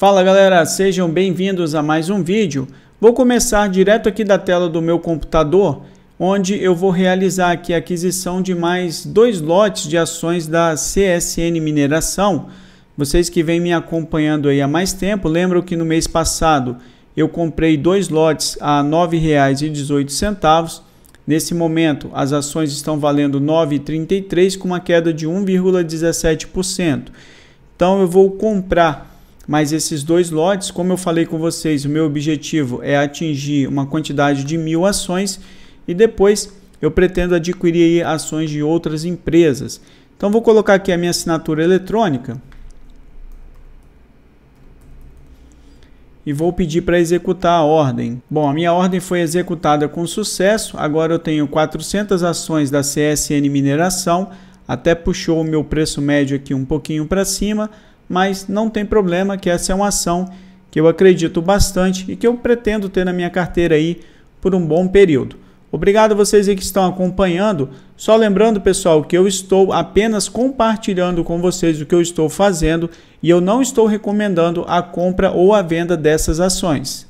Fala galera, sejam bem-vindos a mais um vídeo. Vou começar direto aqui da tela do meu computador, onde eu vou realizar aqui a aquisição de mais dois lotes de ações da CSN Mineração. Vocês que vêm me acompanhando aí há mais tempo, lembram que no mês passado eu comprei dois lotes a R$ 9,18. Nesse momento, as ações estão valendo R$ 9,33 com uma queda de 1,17%. Então eu vou comprar mas esses dois lotes, como eu falei com vocês, o meu objetivo é atingir uma quantidade de mil ações e depois eu pretendo adquirir ações de outras empresas. Então vou colocar aqui a minha assinatura eletrônica e vou pedir para executar a ordem. Bom, a minha ordem foi executada com sucesso, agora eu tenho 400 ações da CSN Mineração, até puxou o meu preço médio aqui um pouquinho para cima, mas não tem problema que essa é uma ação que eu acredito bastante e que eu pretendo ter na minha carteira aí por um bom período. Obrigado a vocês que estão acompanhando. Só lembrando, pessoal, que eu estou apenas compartilhando com vocês o que eu estou fazendo e eu não estou recomendando a compra ou a venda dessas ações.